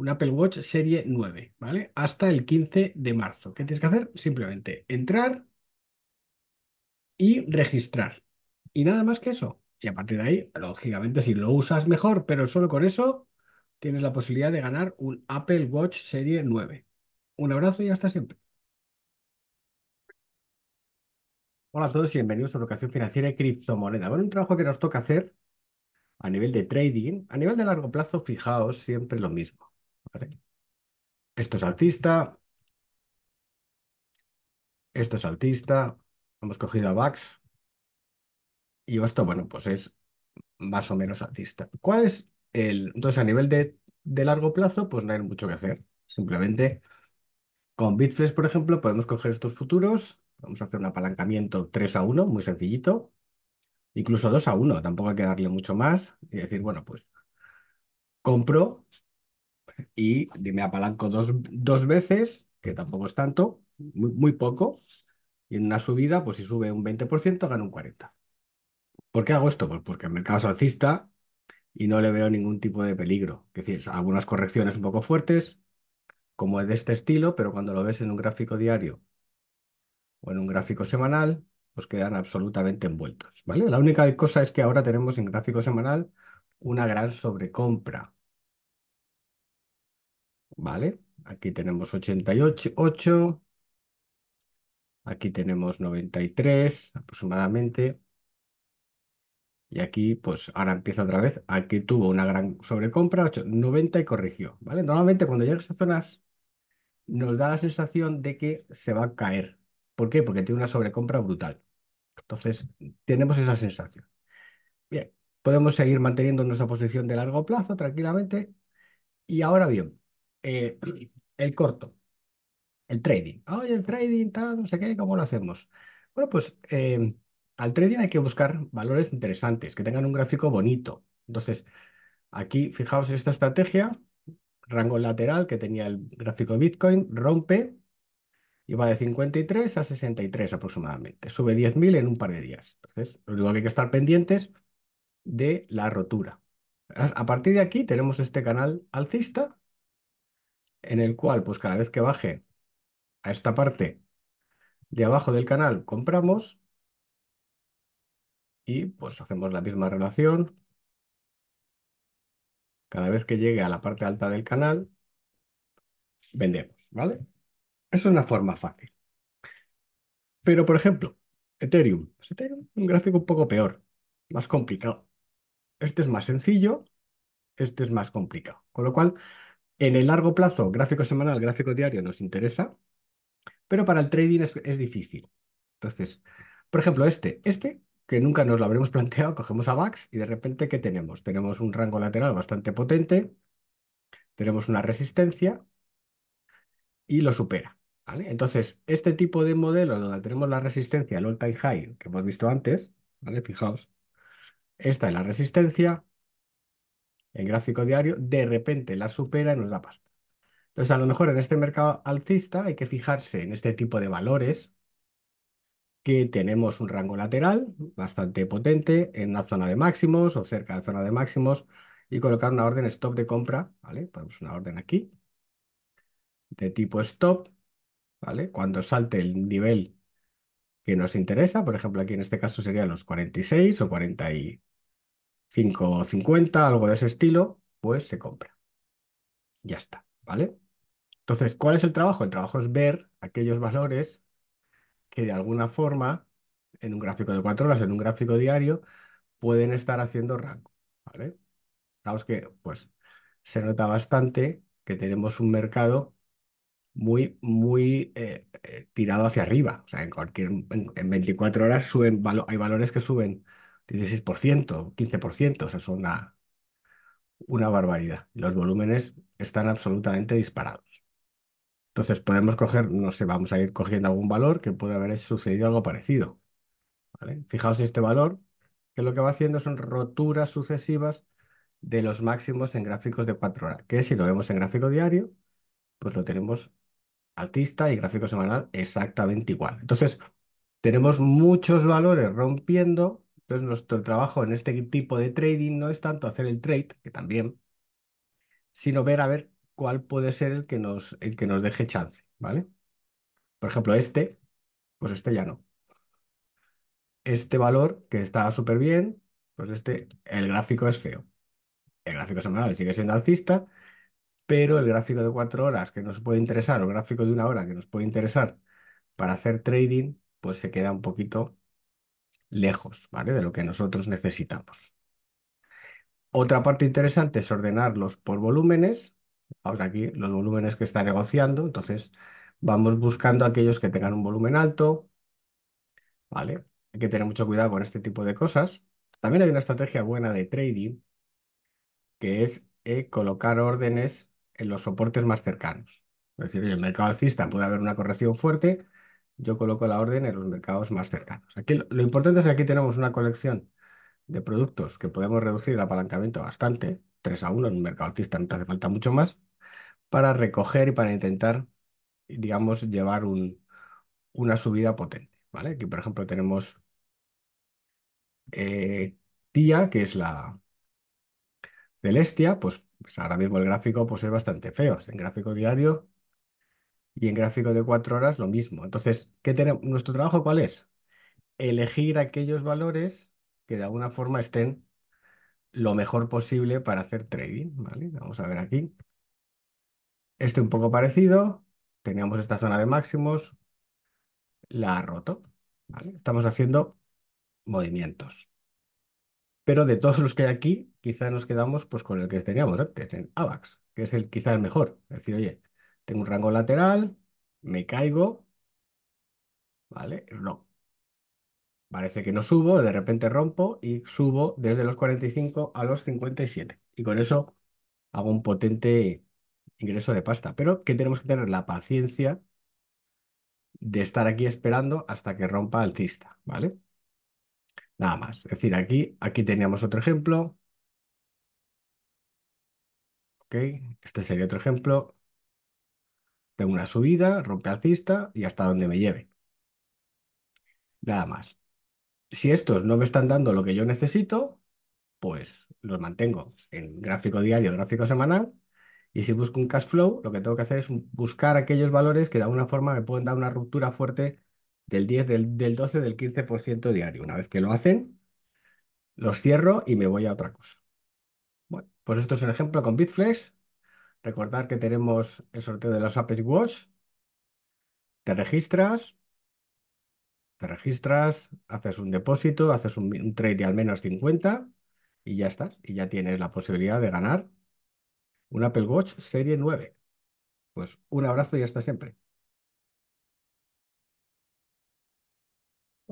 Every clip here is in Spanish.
un Apple Watch serie 9, ¿vale? Hasta el 15 de marzo. ¿Qué tienes que hacer? Simplemente entrar y registrar. Y nada más que eso. Y a partir de ahí, lógicamente, si lo usas mejor, pero solo con eso, tienes la posibilidad de ganar un Apple Watch serie 9. Un abrazo y hasta siempre. Hola a todos y bienvenidos a Educación Financiera y Criptomoneda. Bueno, un trabajo que nos toca hacer a nivel de trading, a nivel de largo plazo, fijaos siempre lo mismo esto es altista. Esto es altista. Hemos cogido a BAX Y esto, bueno, pues es más o menos altista. ¿Cuál es el...? Entonces, a nivel de, de largo plazo, pues no hay mucho que hacer. Simplemente con Bitfresh, por ejemplo, podemos coger estos futuros. Vamos a hacer un apalancamiento 3 a 1, muy sencillito. Incluso 2 a 1, tampoco hay que darle mucho más. Y decir, bueno, pues compro y me apalanco dos, veces, que tampoco es tanto, muy, poco, y en una subida, pues si sube un 20%, gano un 40%. ¿Por qué hago esto? Pues porque el mercado es alcista y no le veo ningún tipo de peligro. Es decir, algunas correcciones un poco fuertes, como de este estilo, pero cuando lo ves en un gráfico diario o en un gráfico semanal, pues quedan absolutamente envueltos. ¿vale? La única cosa es que ahora tenemos en gráfico semanal una gran sobrecompra Vale, aquí tenemos 88, aquí tenemos 93 aproximadamente. Y aquí, pues ahora empieza otra vez. Aquí tuvo una gran sobrecompra, 90 y corrigió. ¿vale? Normalmente cuando llega a esas zonas nos da la sensación de que se va a caer. ¿Por qué? Porque tiene una sobrecompra brutal. Entonces, tenemos esa sensación. Bien, podemos seguir manteniendo nuestra posición de largo plazo tranquilamente. Y ahora bien, eh, el corto, el trading. Oye, el trading, tal, no sé qué, ¿cómo lo hacemos? Bueno, pues eh, al trading hay que buscar valores interesantes, que tengan un gráfico bonito. Entonces, aquí fijaos en esta estrategia, rango lateral que tenía el gráfico de Bitcoin, rompe y va de 53 a 63 aproximadamente. Sube 10.000 en un par de días. Entonces, lo único que hay que estar pendientes de la rotura. A partir de aquí tenemos este canal alcista en el cual pues cada vez que baje a esta parte de abajo del canal compramos y pues hacemos la misma relación. Cada vez que llegue a la parte alta del canal, vendemos, ¿vale? Eso es una forma fácil. Pero, por ejemplo, Ethereum. Pues, Ethereum un gráfico un poco peor, más complicado. Este es más sencillo, este es más complicado. Con lo cual, en el largo plazo, gráfico semanal, gráfico diario nos interesa, pero para el trading es, difícil. Entonces, por ejemplo, este, este que nunca nos lo habremos planteado, cogemos a BAX y de repente, ¿qué tenemos? Tenemos un rango lateral bastante potente, tenemos una resistencia y lo supera. ¿vale? Entonces, este tipo de modelo donde tenemos la resistencia, el all-time high que hemos visto antes, ¿vale? fijaos, esta es la resistencia, el gráfico diario, de repente la supera y nos da pasta. Entonces, a lo mejor en este mercado alcista hay que fijarse en este tipo de valores que tenemos un rango lateral bastante potente en la zona de máximos o cerca de la zona de máximos y colocar una orden stop de compra, ¿vale? Ponemos una orden aquí de tipo stop, ¿vale? Cuando salte el nivel que nos interesa, por ejemplo, aquí en este caso serían los 46 o 40 y 5,50, algo de ese estilo, pues se compra. Ya está, ¿vale? Entonces, ¿cuál es el trabajo? El trabajo es ver aquellos valores que de alguna forma, en un gráfico de cuatro horas, en un gráfico diario, pueden estar haciendo rango, ¿vale? Fijaos que, pues, se nota bastante que tenemos un mercado muy, muy eh, eh, tirado hacia arriba. O sea, en cualquier, en, 24 horas suben, hay valores que suben 16%, 15%, o sea, es una, una barbaridad. Los volúmenes están absolutamente disparados. Entonces podemos coger, no sé, vamos a ir cogiendo algún valor que puede haber sucedido algo parecido. ¿vale? Fijaos este valor, que lo que va haciendo son roturas sucesivas de los máximos en gráficos de 4 horas, que si lo vemos en gráfico diario, pues lo tenemos altista y gráfico semanal exactamente igual. Entonces, tenemos muchos valores rompiendo entonces, nuestro trabajo en este tipo de trading no es tanto hacer el trade, que también, sino ver a ver cuál puede ser el que nos, el que nos deje chance, ¿vale? Por ejemplo, este, pues este ya no. Este valor, que está súper bien, pues este, el gráfico es feo. El gráfico semanal sigue siendo alcista, pero el gráfico de cuatro horas que nos puede interesar, o gráfico de una hora que nos puede interesar para hacer trading, pues se queda un poquito lejos, ¿vale? De lo que nosotros necesitamos. Otra parte interesante es ordenarlos por volúmenes. Vamos aquí, los volúmenes que está negociando. Entonces, vamos buscando aquellos que tengan un volumen alto. ¿Vale? Hay que tener mucho cuidado con este tipo de cosas. También hay una estrategia buena de trading, que es eh, colocar órdenes en los soportes más cercanos. Es decir, en el mercado alcista puede haber una corrección fuerte, yo coloco la orden en los mercados más cercanos. Aquí lo, importante es que aquí tenemos una colección de productos que podemos reducir el apalancamiento bastante, 3 a 1 en un mercado artista, no te hace falta mucho más, para recoger y para intentar, digamos, llevar una subida potente. ¿vale? Aquí, por ejemplo, tenemos eh, TIA, que es la Celestia, pues, pues, ahora mismo el gráfico pues, es bastante feo. En gráfico diario y en gráfico de cuatro horas lo mismo. Entonces, ¿qué tenemos? ¿nuestro trabajo cuál es? Elegir aquellos valores que de alguna forma estén lo mejor posible para hacer trading. ¿vale? Vamos a ver aquí. Este un poco parecido. Teníamos esta zona de máximos. La ha roto. ¿vale? Estamos haciendo movimientos. Pero de todos los que hay aquí, quizá nos quedamos pues, con el que teníamos antes, en AVAX, que es el quizá el mejor. Es decir, oye, tengo un rango lateral, me caigo, ¿vale? No. Parece que no subo, de repente rompo y subo desde los 45 a los 57. Y con eso hago un potente ingreso de pasta. Pero que tenemos que tener la paciencia de estar aquí esperando hasta que rompa alcista, ¿vale? Nada más. Es decir, aquí, aquí teníamos otro ejemplo. Ok, este sería otro ejemplo una subida, rompe alcista y hasta donde me lleve. Nada más. Si estos no me están dando lo que yo necesito, pues los mantengo en gráfico diario, gráfico semanal. Y si busco un cash flow, lo que tengo que hacer es buscar aquellos valores que de alguna forma me pueden dar una ruptura fuerte del 10, del, del 12, del 15% diario. Una vez que lo hacen, los cierro y me voy a otra cosa. Bueno, pues esto es un ejemplo con Bitflex Recordar que tenemos el sorteo de los Apple Watch. Te registras, te registras, haces un depósito, haces un, trade de al menos 50 y ya estás. Y ya tienes la posibilidad de ganar un Apple Watch Serie 9. Pues un abrazo y hasta siempre.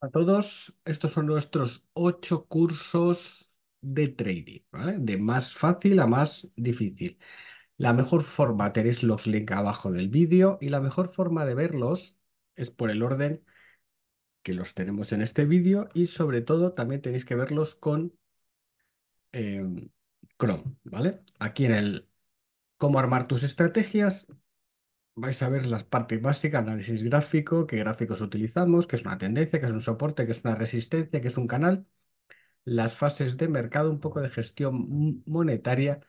A todos, estos son nuestros ocho cursos de trading, de más fácil a más difícil. La mejor forma, tenéis los links abajo del vídeo y la mejor forma de verlos es por el orden que los tenemos en este vídeo y sobre todo también tenéis que verlos con em, Chrome, ¿vale? Aquí en el cómo armar tus estrategias vais a ver las partes básicas, análisis gráfico, qué gráficos utilizamos, qué es una tendencia, qué es un soporte, qué es una resistencia, qué es un canal, las fases de mercado, un poco de gestión monetaria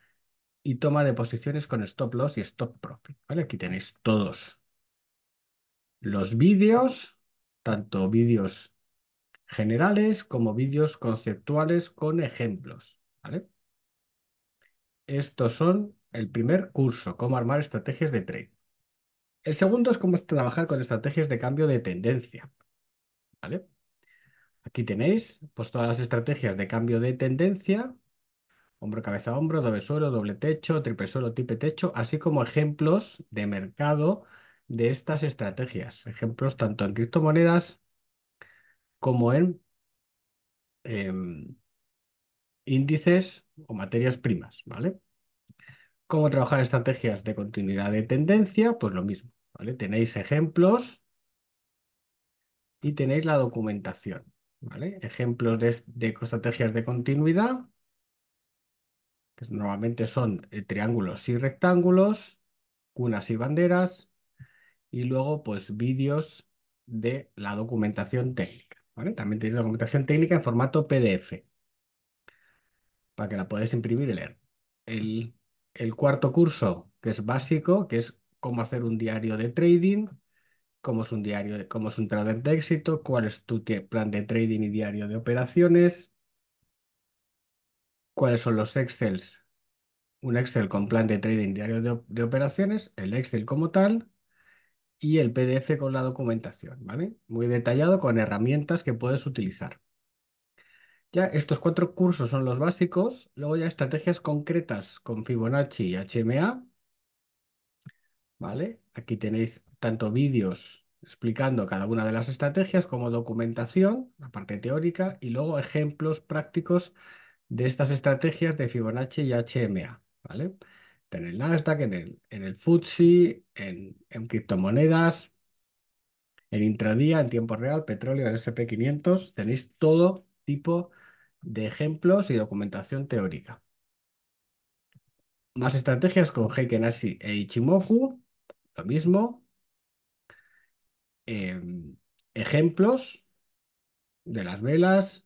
y toma de posiciones con stop loss y stop profit. ¿vale? Aquí tenéis todos los vídeos, tanto vídeos generales como vídeos conceptuales con ejemplos. ¿vale? Estos son el primer curso, cómo armar estrategias de trade. El segundo es cómo trabajar con estrategias de cambio de tendencia. ¿vale? Aquí tenéis pues, todas las estrategias de cambio de tendencia hombro, cabeza, hombro, doble suelo, doble techo, triple suelo, tipe techo, así como ejemplos de mercado de estas estrategias. Ejemplos tanto en criptomonedas como en em, índices o materias primas, ¿vale? ¿Cómo trabajar estrategias de continuidad de tendencia? Pues lo mismo, ¿vale? Tenéis ejemplos y tenéis la documentación, ¿vale? Ejemplos de, de estrategias de continuidad que normalmente son eh, triángulos y rectángulos, cunas y banderas, y luego pues vídeos de la documentación técnica. También tenéis documentación técnica en formato PDF, para que la podáis imprimir y leer. El, cuarto curso, que es básico, que es cómo hacer un diario de trading, cómo es un diario, cómo es un trader de éxito, cuál es tu plan de trading y diario de operaciones, ¿Cuáles son los Excels? Un Excel con plan de trading diario de, operaciones, el Excel como tal y el PDF con la documentación, ¿vale? Muy detallado con herramientas que puedes utilizar. Ya estos cuatro cursos son los básicos, luego ya estrategias concretas con Fibonacci y HMA, ¿vale? Aquí tenéis tanto vídeos explicando cada una de las estrategias como documentación, la parte teórica, y luego ejemplos prácticos de estas estrategias de Fibonacci y HMA, ¿vale? en el Nasdaq, en el, en en, en criptomonedas, en intradía, en tiempo real, petróleo, en SP500, tenéis todo tipo de ejemplos y documentación teórica. Más estrategias con Heiken-Ashi e Ichimoku, lo mismo. Em, ejemplos de las velas,